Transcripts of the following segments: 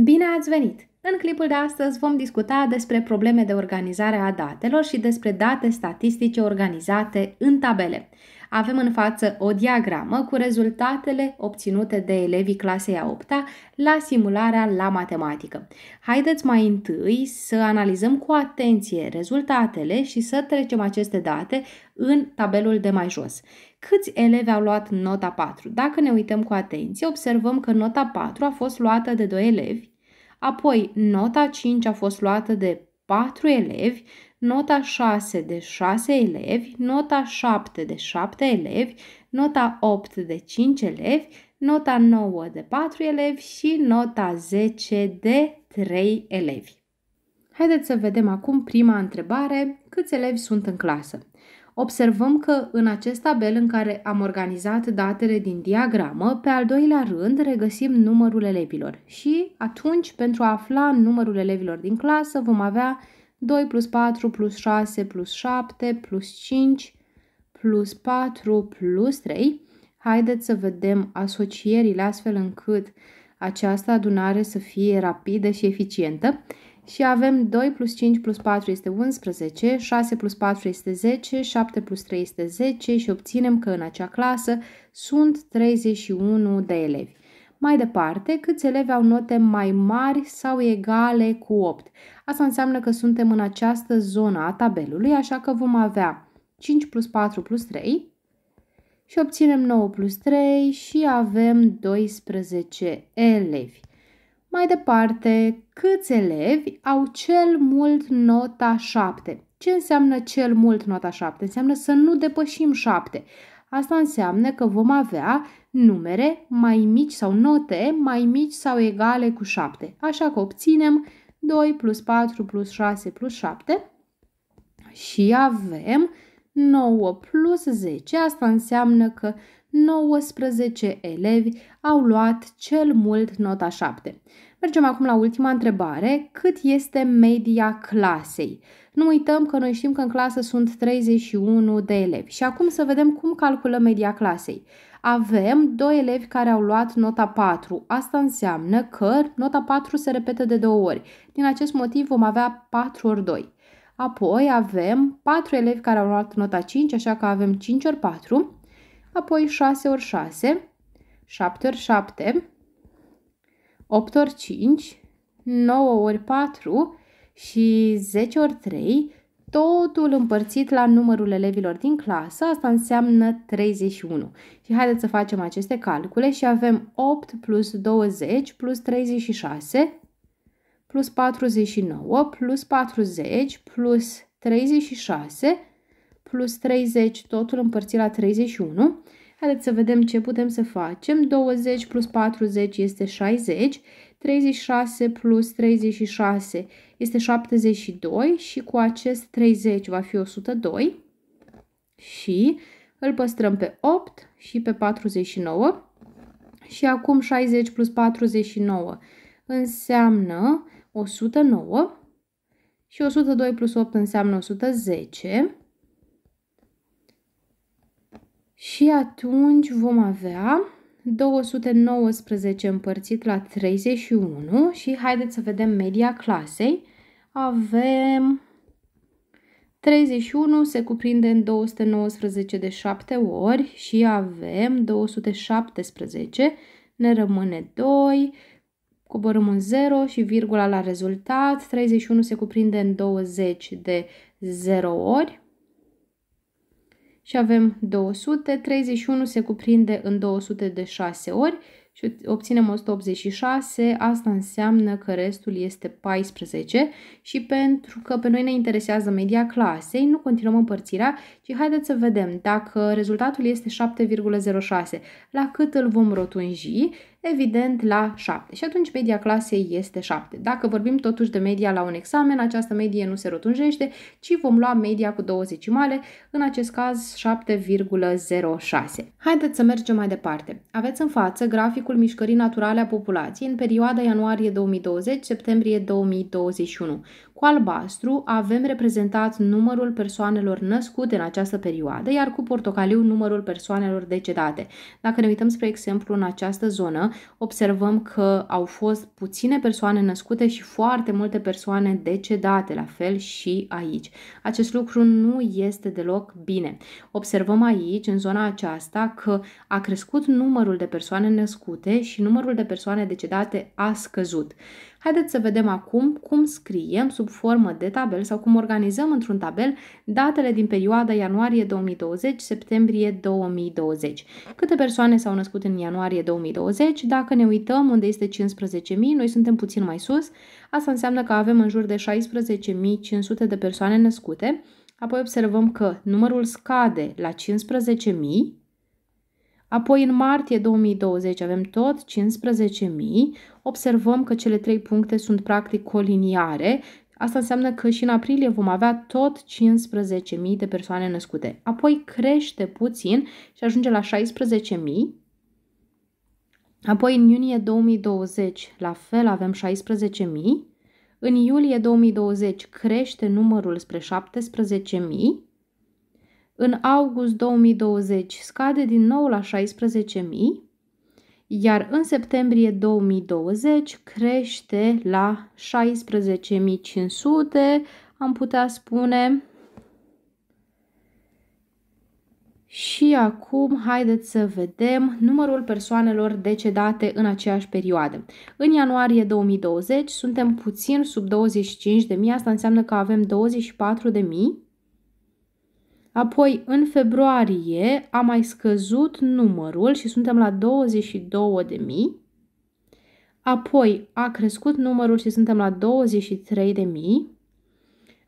Bine ați venit! În clipul de astăzi vom discuta despre probleme de organizare a datelor și despre date statistice organizate în tabele. Avem în față o diagramă cu rezultatele obținute de elevii clasei a 8 -a la simularea la matematică. Haideți mai întâi să analizăm cu atenție rezultatele și să trecem aceste date în tabelul de mai jos. Câți elevi au luat nota 4? Dacă ne uităm cu atenție, observăm că nota 4 a fost luată de doi elevi, apoi nota 5 a fost luată de 4 elevi, nota 6 de 6 elevi, nota 7 de 7 elevi, nota 8 de 5 elevi, nota 9 de 4 elevi și nota 10 de 3 elevi. Haideți să vedem acum prima întrebare, câți elevi sunt în clasă? observăm că în acest tabel în care am organizat datele din diagramă, pe al doilea rând regăsim numărul elevilor și atunci pentru a afla numărul elevilor din clasă vom avea 2 plus 4 plus 6 plus 7 plus 5 plus 4 plus 3. Haideți să vedem asocierile astfel încât această adunare să fie rapidă și eficientă și avem 2 plus 5 plus 4 este 11, 6 plus 4 este 10, 7 plus 3 este 10 și obținem că în acea clasă sunt 31 de elevi. Mai departe, câți elevi au note mai mari sau egale cu 8? Asta înseamnă că suntem în această zonă a tabelului, așa că vom avea 5 plus 4 plus 3 și obținem 9 plus 3 și avem 12 elevi. Mai departe, câți elevi au cel mult nota 7? Ce înseamnă cel mult nota 7? Înseamnă să nu depășim 7. Asta înseamnă că vom avea numere mai mici sau note mai mici sau egale cu 7. Așa că obținem 2 plus 4 plus 6 plus 7 și avem 9 plus 10. Asta înseamnă că 19 elevi au luat cel mult nota 7. Mergem acum la ultima întrebare. Cât este media clasei? Nu uităm că noi știm că în clasă sunt 31 de elevi. Și acum să vedem cum calculăm media clasei. Avem 2 elevi care au luat nota 4. Asta înseamnă că nota 4 se repetă de 2 ori. Din acest motiv vom avea 4 ori 2. Apoi avem 4 elevi care au luat nota 5, așa că avem 5 ori 4 apoi 6 ori 6, 7 ori 7, 8 ori 5, 9 ori 4 și 10 ori 3, totul împărțit la numărul elevilor din clasă, asta înseamnă 31. Și haideți să facem aceste calcule și avem 8 plus 20 plus 36 plus 49 plus 40 plus 36 plus 30, totul împărțit la 31. Haideți să vedem ce putem să facem. 20 plus 40 este 60, 36 plus 36 este 72 și cu acest 30 va fi 102 și îl păstrăm pe 8 și pe 49 și acum 60 plus 49 înseamnă 109 și 102 plus 8 înseamnă 110 și atunci vom avea 219 împărțit la 31 și haideți să vedem media clasei. Avem 31 se cuprinde în 219 de 7 ori și avem 217, ne rămâne 2, coborâm în 0 și virgula la rezultat, 31 se cuprinde în 20 de 0 ori, și avem 200, 31 se cuprinde în 206 ori și obținem 186, asta înseamnă că restul este 14 și pentru că pe noi ne interesează media clasei, nu continuăm împărțirea, ci haideți să vedem dacă rezultatul este 7,06, la cât îl vom rotunji? Evident la 7 și atunci media clasei este 7. Dacă vorbim totuși de media la un examen, această medie nu se rotunjește, ci vom lua media cu două zecimale, în acest caz 7,06. Haideți să mergem mai departe. Aveți în față graficul parcul mișcării naturale a populației în perioada ianuarie 2020-septembrie 2021. Cu albastru avem reprezentat numărul persoanelor născute în această perioadă, iar cu portocaliu numărul persoanelor decedate. Dacă ne uităm, spre exemplu, în această zonă, observăm că au fost puține persoane născute și foarte multe persoane decedate, la fel și aici. Acest lucru nu este deloc bine. Observăm aici, în zona aceasta, că a crescut numărul de persoane născute făcute și numărul de persoane decedate a scăzut. Haideți să vedem acum cum scriem sub formă de tabel sau cum organizăm într-un tabel datele din perioada ianuarie 2020-septembrie 2020. Câte persoane s-au născut în ianuarie 2020? Dacă ne uităm unde este 15.000, noi suntem puțin mai sus, asta înseamnă că avem în jur de 16.500 de persoane născute, apoi observăm că numărul scade la 15.000, Apoi, în martie 2020 avem tot 15.000. Observăm că cele trei puncte sunt practic coliniare. Asta înseamnă că și în aprilie vom avea tot 15.000 de persoane născute. Apoi crește puțin și ajunge la 16.000. Apoi, în iunie 2020, la fel avem 16.000. În iulie 2020 crește numărul spre în august 2020 scade din nou la 16.000, iar în septembrie 2020 crește la 16.500, am putea spune. Și acum haideți să vedem numărul persoanelor decedate în aceeași perioadă. În ianuarie 2020 suntem puțin sub 25.000, asta înseamnă că avem 24.000 Apoi, în februarie, a mai scăzut numărul și suntem la 22.000. Apoi, a crescut numărul și suntem la 23.000.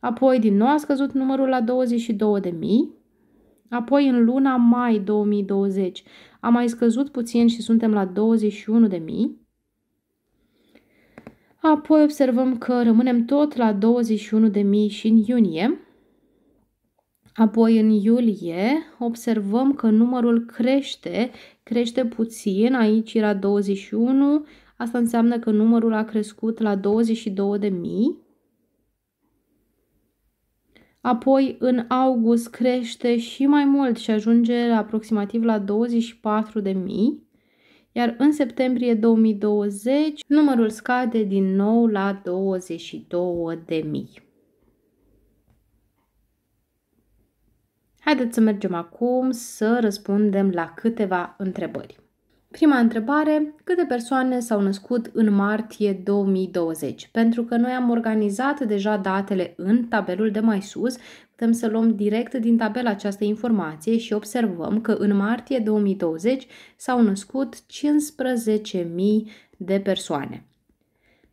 Apoi, din nou a scăzut numărul la 22.000. Apoi, în luna mai 2020, a mai scăzut puțin și suntem la 21.000. Apoi observăm că rămânem tot la 21.000 și în iunie, Apoi în iulie observăm că numărul crește, crește puțin, aici era 21, asta înseamnă că numărul a crescut la 22.000. Apoi în august crește și mai mult și ajunge la aproximativ la 24.000 iar în septembrie 2020 numărul scade din nou la 22.000. Haideți să mergem acum să răspundem la câteva întrebări. Prima întrebare, câte persoane s-au născut în martie 2020? Pentru că noi am organizat deja datele în tabelul de mai sus, putem să luăm direct din tabela această informație și observăm că în martie 2020 s-au născut 15.000 de persoane.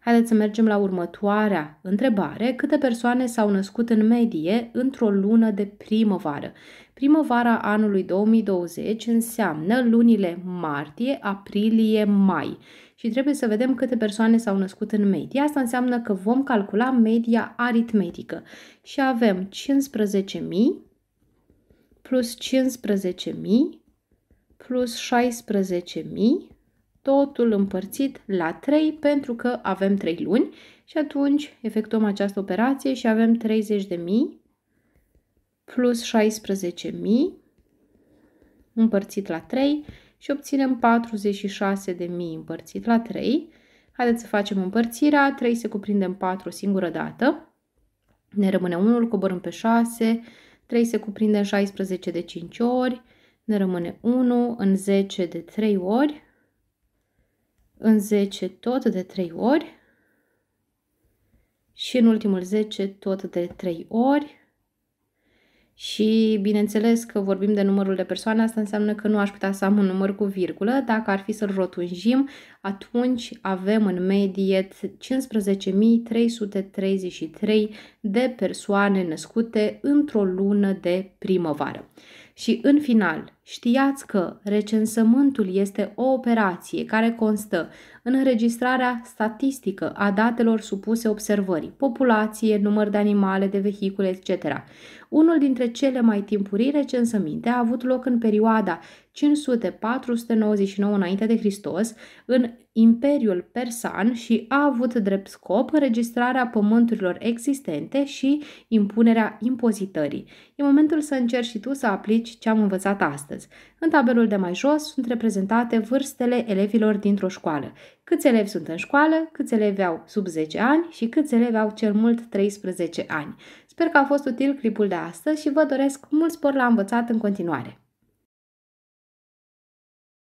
Haideți să mergem la următoarea întrebare. Câte persoane s-au născut în medie într-o lună de primăvară? Primăvara anului 2020 înseamnă lunile martie, aprilie, mai și trebuie să vedem câte persoane s-au născut în medie. Asta înseamnă că vom calcula media aritmetică și avem 15.000 plus 15.000 plus 16.000 totul împărțit la 3 pentru că avem 3 luni și atunci efectuăm această operație și avem 30.000 plus 16.000 împărțit la 3 și obținem 46.000 împărțit la 3. Haideți să facem împărțirea, 3 se cuprinde în 4 o singură dată, ne rămâne 1, coborâm pe 6, 3 se cuprinde în 16 de 5 ori, ne rămâne 1 în 10 de 3 ori, în 10 tot de 3 ori și în ultimul 10 tot de 3 ori și bineînțeles că vorbim de numărul de persoane, asta înseamnă că nu aș putea să am un număr cu virgulă. Dacă ar fi să-l rotunjim, atunci avem în medie 15.333 de persoane născute într-o lună de primăvară. Și în final, Știați că recensământul este o operație care constă în înregistrarea statistică a datelor supuse observării, populație, număr de animale, de vehicule, etc. Unul dintre cele mai timpurii recensăminte a avut loc în perioada 500-499 înainte de Hristos, în Imperiul Persan și a avut drept scop înregistrarea pământurilor existente și impunerea impozitării. E momentul să încerci și tu să aplici ce am învățat astăzi astăzi. În tabelul de mai jos sunt reprezentate vârstele elevilor dintr-o școală. Câți elevi sunt în școală, câți elevi au sub 10 ani și câți elevi au cel mult 13 ani. Sper că a fost util clipul de astăzi și vă doresc mult spor la învățat în continuare.